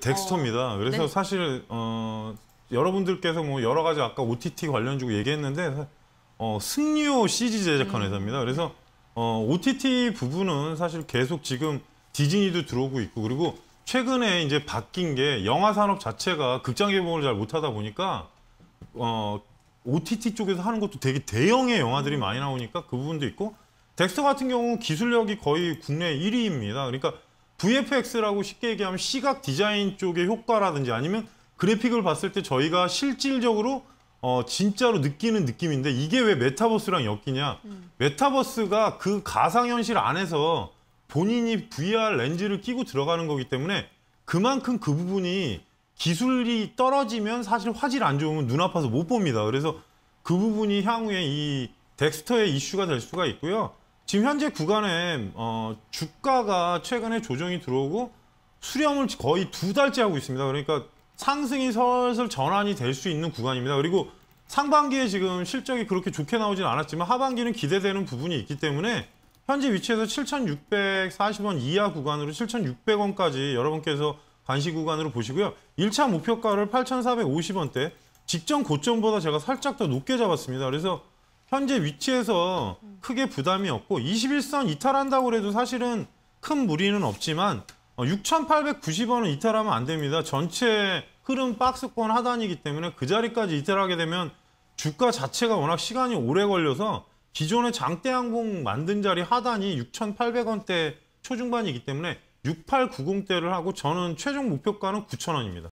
덱스터입니다. 어, 그래서 네. 사실 어, 여러분들께서 뭐 여러 가지 아까 OTT 관련 주고 얘기했는데 어, 승리호 CG 제작하는 음. 회사입니다. 그래서 어, OTT 부분은 사실 계속 지금 디즈니도 들어오고 있고 그리고 최근에 이제 바뀐 게 영화 산업 자체가 극장 개봉을 잘 못하다 보니까 어, OTT 쪽에서 하는 것도 되게 대형의 영화들이 음. 많이 나오니까 그 부분도 있고 덱스터 같은 경우 기술력이 거의 국내 1위입니다. 그러니까 VFX라고 쉽게 얘기하면 시각 디자인 쪽의 효과라든지 아니면 그래픽을 봤을 때 저희가 실질적으로 어, 진짜로 느끼는 느낌인데 이게 왜 메타버스랑 엮이냐 음. 메타버스가 그 가상현실 안에서 본인이 VR 렌즈를 끼고 들어가는 거기 때문에 그만큼 그 부분이 기술이 떨어지면 사실 화질 안 좋으면 눈 아파서 못 봅니다 그래서 그 부분이 향후에 이 덱스터의 이슈가 될 수가 있고요 지금 현재 구간에 어, 주가가 최근에 조정이 들어오고 수렴을 거의 두 달째 하고 있습니다. 그러니까 상승이 슬슬 전환이 될 수 있는 구간입니다. 그리고 상반기에 지금 실적이 그렇게 좋게 나오진 않았지만 하반기는 기대되는 부분이 있기 때문에 현재 위치에서 7,640원 이하 구간으로 7,600원까지 여러분께서 관시 구간으로 보시고요. 1차 목표가를 8,450원대 직전 고점보다 제가 살짝 더 높게 잡았습니다. 그래서 현재 위치에서 크게 부담이 없고 21선 이탈한다고 해도 사실은 큰 무리는 없지만 6,890원은 어, 이탈하면 안 됩니다. 전체 흐름 박스권 하단이기 때문에 그 자리까지 이탈하게 되면 주가 자체가 워낙 시간이 오래 걸려서 기존의 장대항공 만든 자리 하단이 6,800원대 초중반이기 때문에 6890대를 하고 저는 최종 목표가는 9,000원입니다.